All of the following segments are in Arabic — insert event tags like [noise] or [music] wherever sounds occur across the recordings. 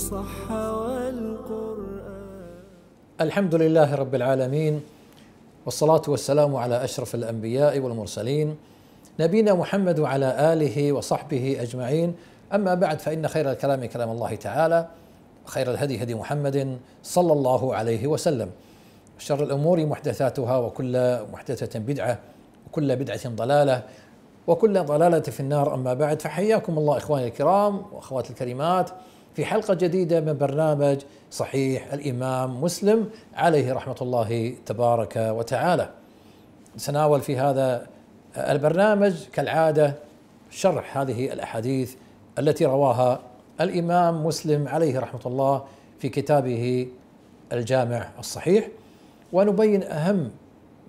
صح والقرآن الحمد لله رب العالمين والصلاة والسلام على أشرف الأنبياء والمرسلين نبينا محمد وعلى آله وصحبه أجمعين أما بعد فإن خير الكلام كلام الله تعالى خير الهدي هدي محمد صلى الله عليه وسلم شر الأمور محدثاتها وكل محدثة بدعة وكل بدعة ضلالة وكل ضلالة في النار أما بعد فحياكم الله إخواني الكرام وأخواتي الكريمات في حلقة جديدة من برنامج صحيح الإمام مسلم عليه رحمة الله تبارك وتعالى سناول في هذا البرنامج كالعادة شرح هذه الأحاديث التي رواها الإمام مسلم عليه رحمة الله في كتابه الجامع الصحيح ونبين أهم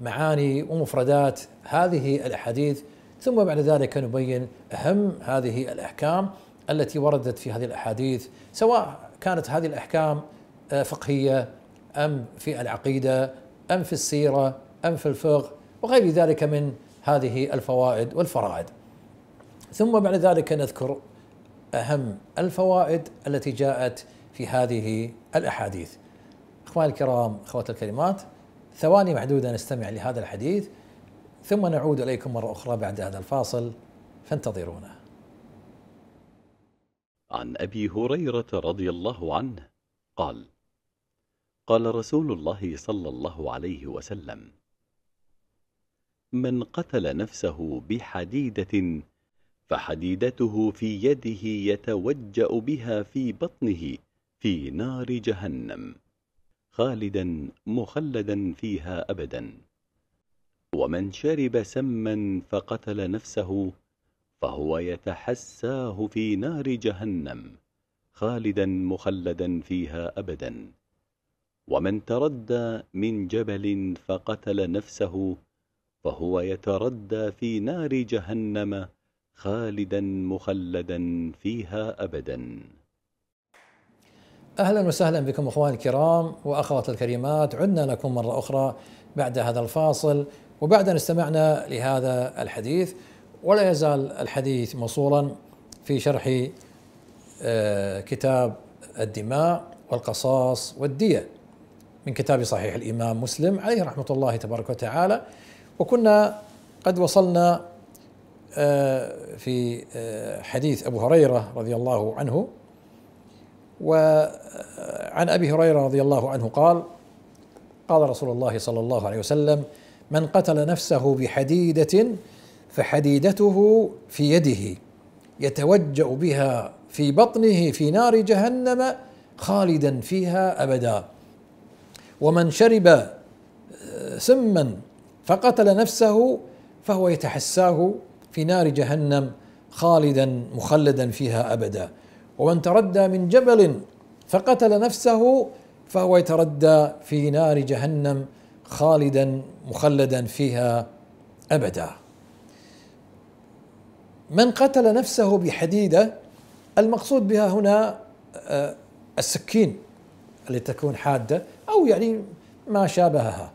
معاني ومفردات هذه الأحاديث ثم بعد ذلك نبين أهم هذه الأحكام التي وردت في هذه الاحاديث سواء كانت هذه الاحكام آه، فقهيه ام في العقيده ام في السيره ام في الفقه وغير ذلك من هذه الفوائد والفرائد. ثم بعد ذلك نذكر اهم الفوائد التي جاءت في هذه الاحاديث. اخواني الكرام، اخوات الكلمات، ثواني محدوده نستمع لهذا الحديث ثم نعود اليكم مره اخرى بعد هذا الفاصل فانتظرونا. عن أبي هريرة رضي الله عنه قال قال رسول الله صلى الله عليه وسلم من قتل نفسه بحديدة فحديدته في يده يتوجأ بها في بطنه في نار جهنم خالدا مخلدا فيها أبدا ومن شرب سما فقتل نفسه فهو يتحساه في نار جهنم خالدا مخلدا فيها أبدا ومن تردى من جبل فقتل نفسه فهو يتردى في نار جهنم خالدا مخلدا فيها أبدا أهلا وسهلا بكم أخواني الكرام وأخوات الكريمات عدنا لكم مرة أخرى بعد هذا الفاصل وبعد أن استمعنا لهذا الحديث ولا يزال الحديث موصولا في شرح آه، كتاب الدماء والقصاص والدية من كتاب صحيح الإمام مسلم عليه رحمة الله تبارك وتعالى وكنا قد وصلنا آه، في آه، حديث أبو هريرة رضي الله عنه وعن أبي هريرة رضي الله عنه قال قال رسول الله صلى الله عليه وسلم من قتل نفسه بحديدة فحديدته في يده يتوجأ بها في بطنه في نار جهنم خالدا فيها ابدا ومن شرب آه، سما فقتل نفسه فهو يتحساه في نار جهنم خالدا مخلدا فيها ابدا ومن تردى من جبل فقتل نفسه فهو يتردى في نار جهنم خالدا مخلدا فيها ابدا من قتل نفسه بحديده المقصود بها هنا آه، السكين التي تكون حاده او يعني ما شابهها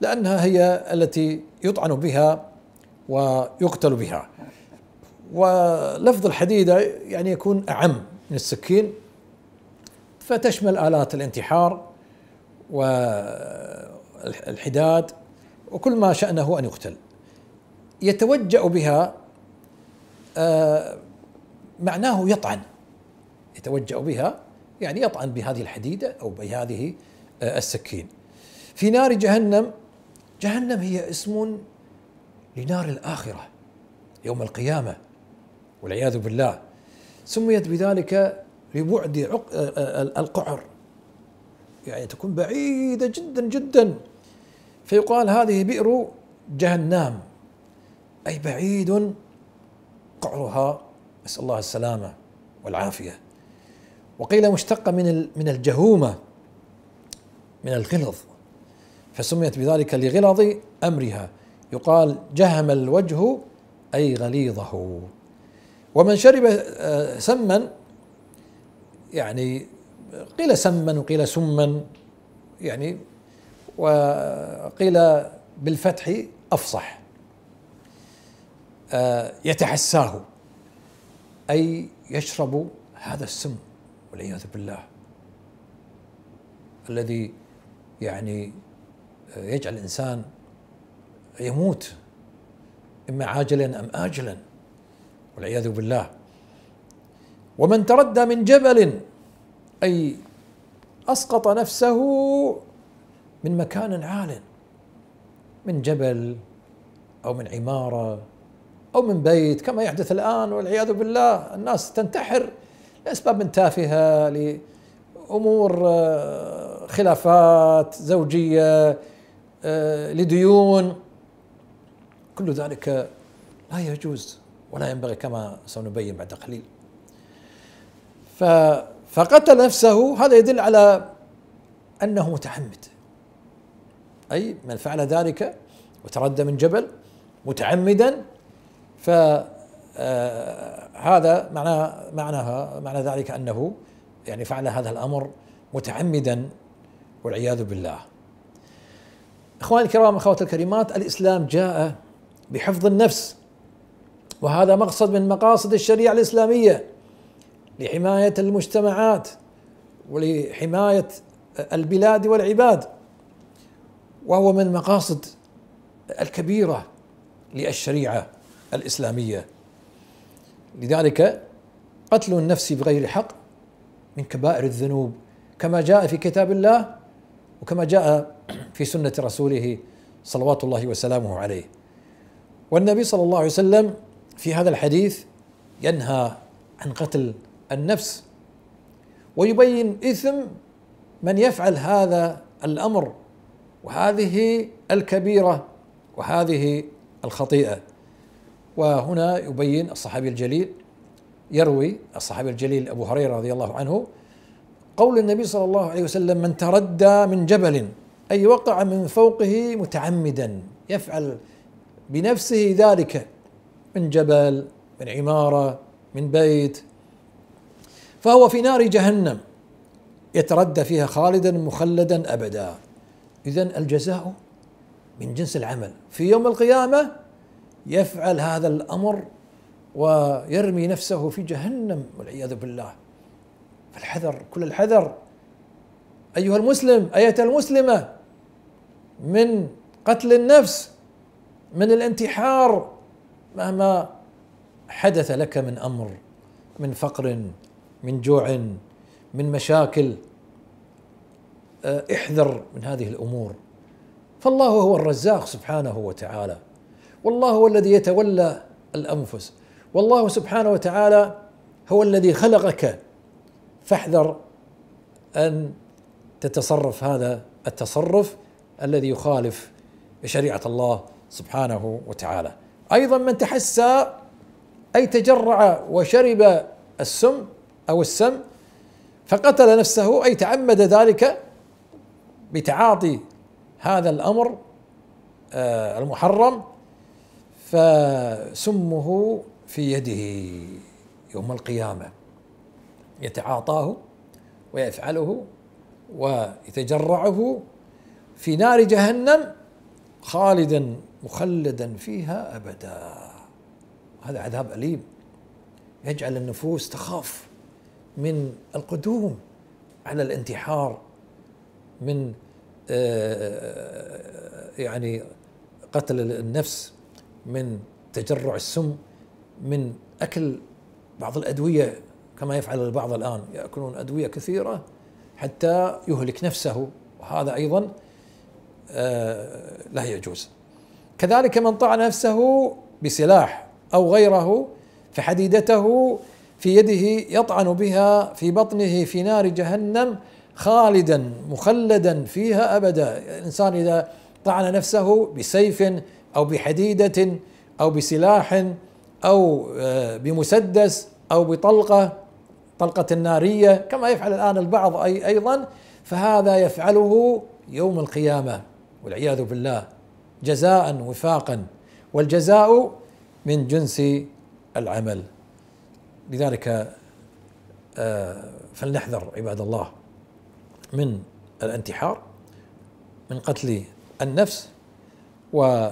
لانها هي التي يطعن بها ويقتل بها ولفظ الحديده يعني يكون اعم من السكين فتشمل الات الانتحار والحداد وكل ما شأنه أن يقتل يتوجأ بها آه، معناه يطعن يتوجأ بها يعني يطعن بهذه الحديدة أو بهذه آه، السكين في نار جهنم جهنم هي اسم لنار الآخرة يوم القيامة والعياذ بالله سميت بذلك لبعد آه، القعر يعني تكون بعيدة جدا جدا فيقال هذه بئر جهنم أي بعيد قعرها نسأل الله السلامة والعافية وقيل مشتقة من من الجهومة من الغلظ فسميت بذلك لغلظ أمرها يقال جهم الوجه أي غليظه ومن شرب آه، سما يعني قيل سما وقيل سما يعني وقيل بالفتح أفصح آه، يتحساه أي يشرب هذا السم والعياذ بالله الذي يعني آه، يجعل الإنسان يموت إما عاجلا أم آجلا والعياذ بالله ومن تردى من جبل أي أسقط نفسه من مكان عال من جبل أو من عمارة أو من بيت كما يحدث الآن والعياذ بالله الناس تنتحر لأسباب تافهة لأمور آه، خلافات زوجية آه، لديون كل ذلك لا يجوز ولا ينبغي كما سنبين بعد قليل فقتل نفسه هذا يدل على أنه متعمد أي من فعل ذلك وتردى من جبل متعمدا فهذا آه، معناه معناها معنى ذلك انه يعني فعل هذا الامر متعمدا والعياذ بالله. اخواني الكرام اخواتي الكريمات الاسلام جاء بحفظ النفس وهذا مقصد من مقاصد الشريعه الاسلاميه لحمايه المجتمعات ولحمايه البلاد والعباد وهو من مقاصد الكبيره للشريعه الإسلامية لذلك قتل النفس بغير حق من كبائر الذنوب كما جاء في كتاب الله وكما جاء [clears throat] في سنة رسوله صلوات الله وسلامه عليه والنبي صلى الله عليه وسلم في هذا الحديث ينهى عن قتل النفس ويبين إثم من يفعل هذا الأمر وهذه الكبيرة وهذه الخطيئة وهنا يبين الصحابي الجليل يروي الصحابي الجليل أبو هريرة رضي الله عنه قول النبي صلى الله عليه وسلم من تردى من جبل أي وقع من فوقه متعمدا يفعل بنفسه ذلك من جبل من عمارة من بيت فهو في نار جهنم يتردى فيها خالدا مخلدا أبدا إذا الجزاء من جنس العمل في يوم القيامة يفعل هذا الامر ويرمي نفسه في جهنم والعياذ بالله فالحذر كل الحذر ايها المسلم ايتها المسلمه من قتل النفس من الانتحار مهما حدث لك من امر من فقر من جوع من مشاكل آه، احذر من هذه الامور فالله هو الرزاق سبحانه وتعالى والله هو الذي يتولى الانفس والله سبحانه وتعالى هو الذي خلقك فاحذر ان تتصرف هذا التصرف الذي يخالف شريعه الله سبحانه وتعالى ايضا من تحسى اي تجرع وشرب السم او السم فقتل نفسه اي تعمد ذلك بتعاطي هذا الامر آه، المحرم فسمه في يده يوم القيامه يتعاطاه ويفعله ويتجرعه في نار جهنم خالدا مخلدا فيها ابدا هذا عذاب اليم يجعل النفوس تخاف من القدوم على الانتحار من آه، يعني قتل النفس من تجرع السم من اكل بعض الادويه كما يفعل البعض الان ياكلون ادويه كثيره حتى يهلك نفسه وهذا ايضا آه، لا يجوز كذلك من طعن نفسه بسلاح او غيره فحديدته في يده يطعن بها في بطنه في نار جهنم خالدا مخلدا فيها ابدا الانسان اذا طعن نفسه بسيف او بحديده او بسلاح او آه، بمسدس او بطلقه طلقه ناريه كما يفعل الان البعض اي ايضا فهذا يفعله يوم القيامه والعياذ بالله جزاء وفاقا والجزاء من جنس العمل لذلك آه، فلنحذر عباد الله من الانتحار من قتل النفس و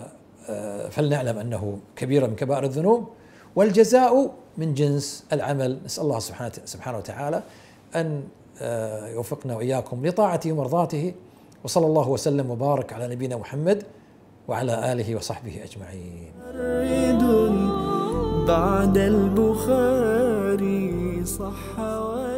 آه، فلنعلم أنه كبيرة من كبائر الذنوب والجزاء من جنس العمل نسأل الله سبحانه, سبحانه وتعالى أن آه، يوفقنا وإياكم لطاعته ومرضاته وصلى الله وسلم وبارك على نبينا محمد وعلى آله وصحبه أجمعين بعد البخاري صح